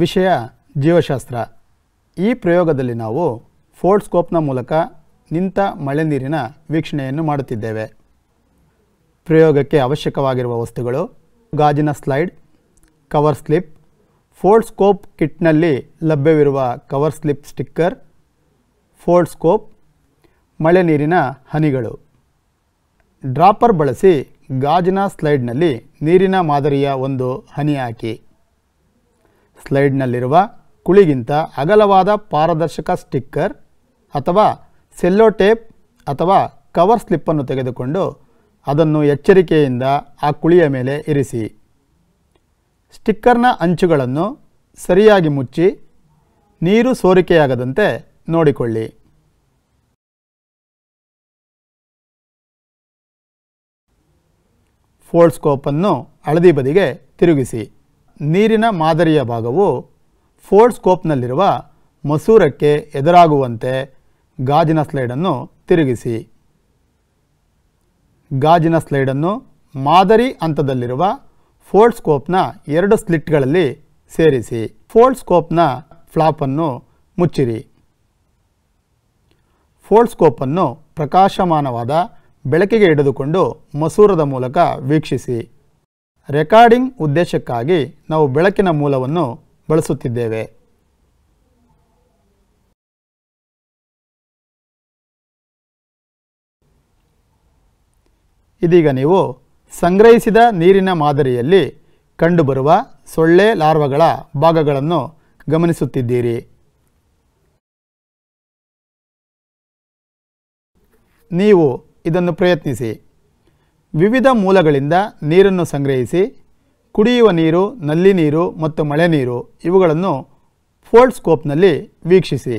ವಿಷಯ ಜೀವಶಾಸ್ತ್ರ ಈ ಪ್ರಯೋಗದಲ್ಲಿ ನಾವು ಫೋರ್ಡ್ಸ್ಕೋಪ್ನ ಮೂಲಕ ನಿಂತ ಮಳೆ ನೀರಿನ ವೀಕ್ಷಣೆಯನ್ನು ಮಾಡುತ್ತಿದ್ದೇವೆ ಪ್ರಯೋಗಕ್ಕೆ ಅವಶ್ಯಕವಾಗಿರುವ ವಸ್ತುಗಳು ಗಾಜಿನ ಸ್ಲೈಡ್ ಕವರ್ ಸ್ಲಿಪ್ ಫೋರ್ಡ್ಸ್ಕೋಪ್ ಕಿಟ್ನಲ್ಲಿ ಲಭ್ಯವಿರುವ ಕವರ್ ಸ್ಲಿಪ್ ಸ್ಟಿಕ್ಕರ್ ಫೋರ್ಡ್ಸ್ಕೋಪ್ ಮಳೆ ನೀರಿನ ಹನಿಗಳು ಡ್ರಾಪರ್ ಬಳಸಿ ಗಾಜಿನ ಸ್ಲೈಡ್ನಲ್ಲಿ ನೀರಿನ ಮಾದರಿಯ ಒಂದು ಹನಿ ಹಾಕಿ ಸ್ಲೈಡ್ನಲ್ಲಿರುವ ಕುಳಿಗಿಂತ ಅಗಲವಾದ ಪಾರದರ್ಶಕ ಸ್ಟಿಕ್ಕರ್ ಅಥವಾ ಸೆಲ್ಲೋ ಟೇಪ್ ಅಥವಾ ಕವರ್ ಸ್ಲಿಪ್ಪನ್ನು ತೆಗೆದುಕೊಂಡು ಅದನ್ನು ಎಚ್ಚರಿಕೆಯಿಂದ ಆ ಕುಳಿಯ ಮೇಲೆ ಇರಿಸಿ ಸ್ಟಿಕ್ಕರ್ನ ಅಂಚುಗಳನ್ನು ಸರಿಯಾಗಿ ಮುಚ್ಚಿ ನೀರು ಸೋರಿಕೆಯಾಗದಂತೆ ನೋಡಿಕೊಳ್ಳಿ ಫೋಲ್ಡ್ಸ್ಕೋಪನ್ನು ಹಳದಿ ಬದಿಗೆ ತಿರುಗಿಸಿ ನೀರಿನ ಮಾದರಿಯ ಭಾಗವು ಫೋರ್ಡ್ ಸ್ಕೋಪ್ನಲ್ಲಿರುವ ಮಸೂರಕ್ಕೆ ಎದುರಾಗುವಂತೆ ಗಾಜಿನ ಸ್ಲೈಡನ್ನು ತಿರುಗಿಸಿ ಗಾಜಿನ ಸ್ಲೈಡನ್ನು ಮಾದರಿ ಹಂತದಲ್ಲಿರುವ ಫೋಲ್ಡ್ ಸ್ಕೋಪ್ನ ಎರಡು ಸ್ಲಿಟ್ಗಳಲ್ಲಿ ಸೇರಿಸಿ ಫೋಲ್ಡ್ ಸ್ಕೋಪ್ನ ಫ್ಲಾಪನ್ನು ಮುಚ್ಚಿರಿ ಫೋಲ್ಡ್ ಸ್ಕೋಪನ್ನು ಪ್ರಕಾಶಮಾನವಾದ ಬೆಳಕಿಗೆ ಹಿಡಿದುಕೊಂಡು ಮಸೂರದ ಮೂಲಕ ವೀಕ್ಷಿಸಿ ರೆಕಾರ್ಡಿಂಗ್ ಉದ್ದೇಶಕ್ಕಾಗಿ ನಾವು ಬೆಳಕಿನ ಮೂಲವನ್ನು ಬಳಸುತ್ತಿದ್ದೇವೆ ಇದೀಗ ನೀವು ಸಂಗ್ರಹಿಸಿದ ನೀರಿನ ಮಾದರಿಯಲ್ಲಿ ಕಂಡುಬರುವ ಸೊಳ್ಳೆ ಲಾರ್ವಗಳ ಭಾಗಗಳನ್ನು ಗಮನಿಸುತ್ತಿದ್ದೀರಿ ನೀವು ಇದನ್ನು ಪ್ರಯತ್ನಿಸಿ ವಿವಿಧ ಮೂಲಗಳಿಂದ ನೀರನ್ನು ಸಂಗ್ರಹಿಸಿ ಕುಡಿಯುವ ನೀರು ನಲ್ಲಿ ನೀರು ಮತ್ತು ಮಳೆ ನೀರು ಇವುಗಳನ್ನು ಫೋಲ್ಡ್ ವೀಕ್ಷಿಸಿ